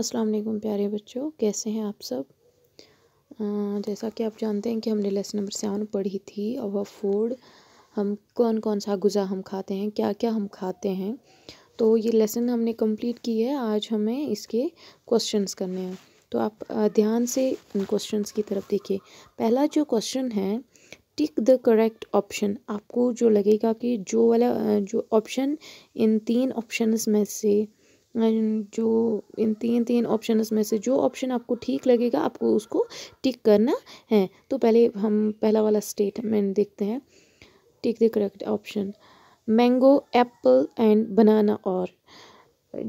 अस्सलाम वालेकुम प्यारे बच्चों कैसे हैं आप सब जैसा कि आप जानते हैं कि हमने लेसन नंबर सेवन पढ़ी थी अब फूड हम कौन कौन सा गुज़ा हम खाते हैं क्या क्या हम खाते हैं तो ये लेसन हमने कंप्लीट की है आज हमें इसके क्वेश्चंस करने हैं तो आप ध्यान से इन क्वेश्चंस की तरफ देखिए पहला जो क्वेश्चन है टिक द करेक्ट ऑप्शन आपको जो लगेगा कि जो वाला जो ऑप्शन इन तीन ऑप्शन में से जो इन तीन तीन ऑप्शन में से जो ऑप्शन आपको ठीक लगेगा आपको उसको टिक करना है तो पहले हम पहला वाला स्टेटमेंट देखते हैं tick the correct option mango apple and banana और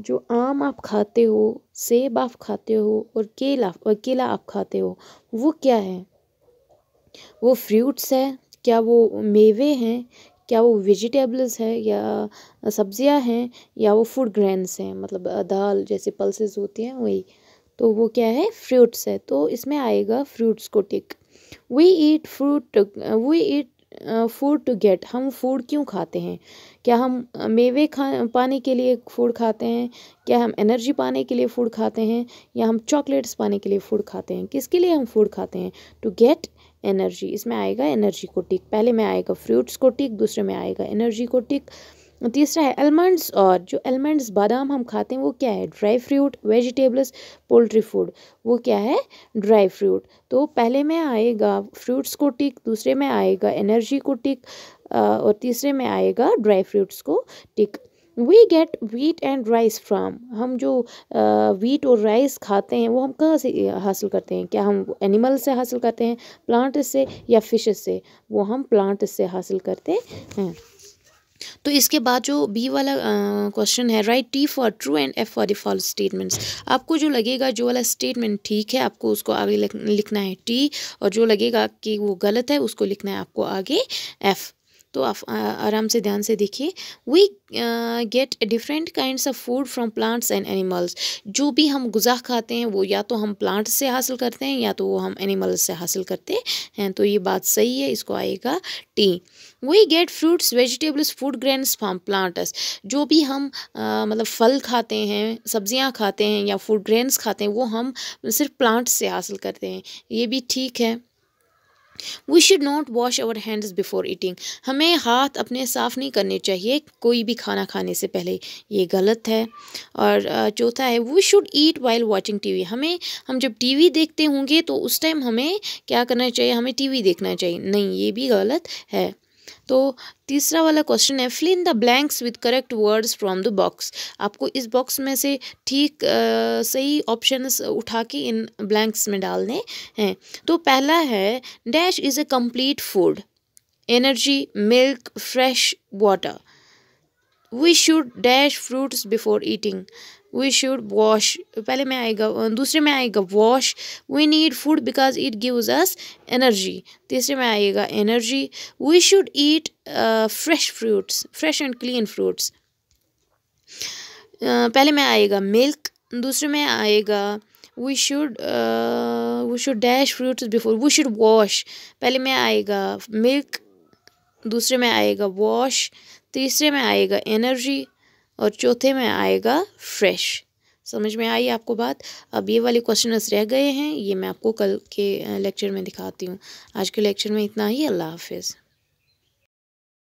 जो आम आप खाते हो सेब आप खाते हो और केला और केला आप खाते हो वो क्या है वो फ्रूट्स है क्या वो मेवे हैं क्या वो वेजिटेबल्स है या सब्ज़ियाँ हैं या वो फूड ग्रेन्स हैं मतलब दाल जैसे पल्सेस होती हैं वही तो वो क्या है फ्रूट्स है तो इसमें आएगा फ्रूट्स को tick we eat fruit we eat food to get हम फूड क्यों खाते हैं क्या हम मेवे खा पाने के लिए फूड खाते हैं क्या हम एनर्जी पाने के लिए फूड खाते हैं या हम चॉकलेट्स पाने के लिए फूड खाते हैं किसके लिए हम फूड खाते हैं टू गेट एनर्जी इसमें आएगा एनर्जी को टिक पहले में आएगा फ्रूट्स को टिक दूसरे में आएगा एनर्जी को टिक तीसरा है एलमंड्स और जो एलमंड्स बादाम हम खाते हैं वो क्या है dry fruit vegetables poultry food वो क्या है ड्राई फ्रूट तो पहले में आएगा फ्रूट्स को टिक दूसरे में आएगा एनर्जी को टिक और तीसरे में आएगा ड्राई फ्रूट्स को tick we get wheat and rice from हम जो वीट और राइस खाते हैं वो हम कहाँ से हासिल करते हैं क्या हम एनिमल से हासिल करते हैं प्लांट से या फिश से वो हम प्लांट से हासिल करते हैं तो इसके बाद जो बी वाला क्वेश्चन है write T for true and F for the false statements आपको जो लगेगा जो वाला स्टेटमेंट ठीक है आपको उसको आगे लिखना है टी और जो लगेगा कि वो गलत है उसको लिखना है आपको आगे एफ़ तो आप आराम से ध्यान से देखिए we get different kind of food from plants and animals जो भी हम गुजा खाते हैं वो या तो हम प्लांट से हासिल करते हैं या तो वो हम एनिमल्स से हासिल करते हैं तो ये बात सही है इसको आएगा T we get fruits vegetables food grains from plants जो भी हम आ, मतलब फल खाते हैं सब्जियां खाते हैं या फूड ग्रेन्स खाते हैं वो हम सिर्फ प्लांट्स से हासिल करते हैं ये भी ठीक है we should not wash our hands before eating हमें हाथ अपने साफ़ नहीं करने चाहिए कोई भी खाना खाने से पहले ये गलत है और चौथा है we should eat while watching TV हमें हम जब टी वी देखते होंगे तो उस टाइम हमें क्या करना चाहिए हमें टी वी देखना चाहिए नहीं ये भी गलत है तो तीसरा वाला क्वेश्चन है fill in the blanks with correct words from the box आपको इस बॉक्स में से ठीक सही ऑप्शन उठा के इन ब्लैंक्स में डालने हैं तो पहला है dash is a complete food energy milk fresh water we should dash fruits before eating we should wash पहले में आएगा दूसरे में आएगा wash we need food because it gives us energy तीसरे में आएगा energy we should eat fresh fruits fresh and clean fruits पहले में आएगा मिल्क दूसरे में आएगा we should we should dash fruits before we should wash पहले में आएगा मिल्क दूसरे में आएगा वॉश तीसरे में आएगा एनर्जी और चौथे में आएगा फ्रेश समझ में आई आपको बात अब ये वाले क्वेश्चनस रह गए हैं ये मैं आपको कल के लेक्चर में दिखाती हूँ आज के लेक्चर में इतना ही अल्लाह हाफिज़